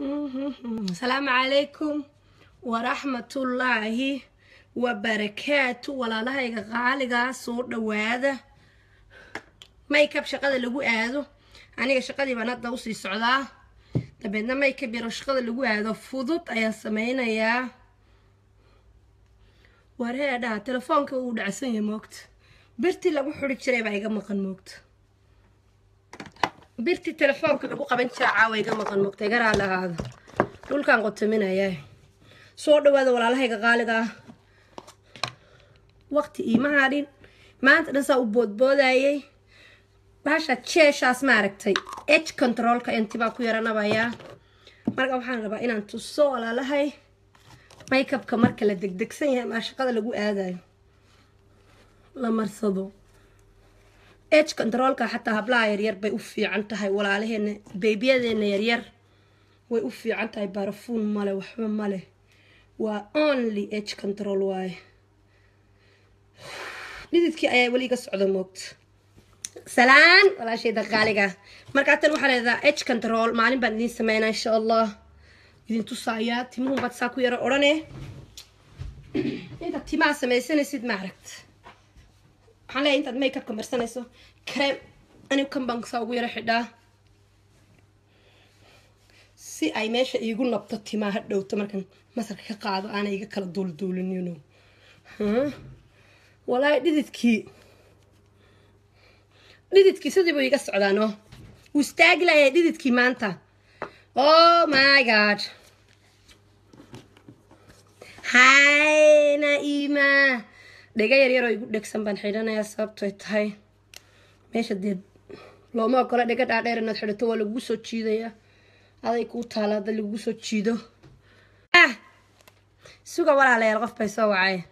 asalaamu calaykum waraxmatullaahi wabarakaatu walaalahayga qaaligaa ah, soo dhawaada maykab shaqada lagu aado aniga shaqadiibaan hadda usii socdaa dabeedna maykab yaro shaqada lagu aado fudud ayaan sameynayaa wareedhaa telefoonka uu dhacsan yahay moogta birtii lagu xuri jiray baa iga maqan moogta birtii telefoonka lagu qaban jira caawa iga maqan mugtay garaa la dhulkaan qotominayaa soo dhawaada walaalahayga qaaliga ah. waqti iima hadhin maanta dhan saa u boodboodayay baasha jeeshaas maaragtay eg controolka intibaa ku yaranabayaa marka waxaan rabaa inaan tuso walaalahay maykabka marka la degdegsan yahay maa shaqada lagu aadayo la marsado age controlka xataa hablaha yaryar bay u fiican tahay walaalaheena beybiyadeena yaryar way u fiican tahay barafuun male waxba male waa only age control waaye dhididkii ayaa weli ga socda moogta salaan walaashay daqaaliga markaa tan waxaa leedaha age control maalin baan idiin sameynaa insha allah idin tusaayaa timuhun baad saa ku yaro odhane intaad timaha samaysanaysid ma aragta waxaan leeyahay intaad makeupka marsanayso kareem anigu kambankasaa ugu yara xidhaa si ay meesha iigu nabto timaa ha dhowto markan masarka ka qaado aana iga kala yuno walaahi dhididkii dhididkii sidii buu iga socdaano wuu istaagi dhididkii maanta oh my god dhega oo igu dhegsan baan xidhanayaa sababtoy tahay meesha dee looma ogola dhega dhaadheer inaad xidhato waa lagugu soo jiidayaa aday kuu taala hadda lagugu soo jiido ah! suga walaalayaal qof bay soo wacay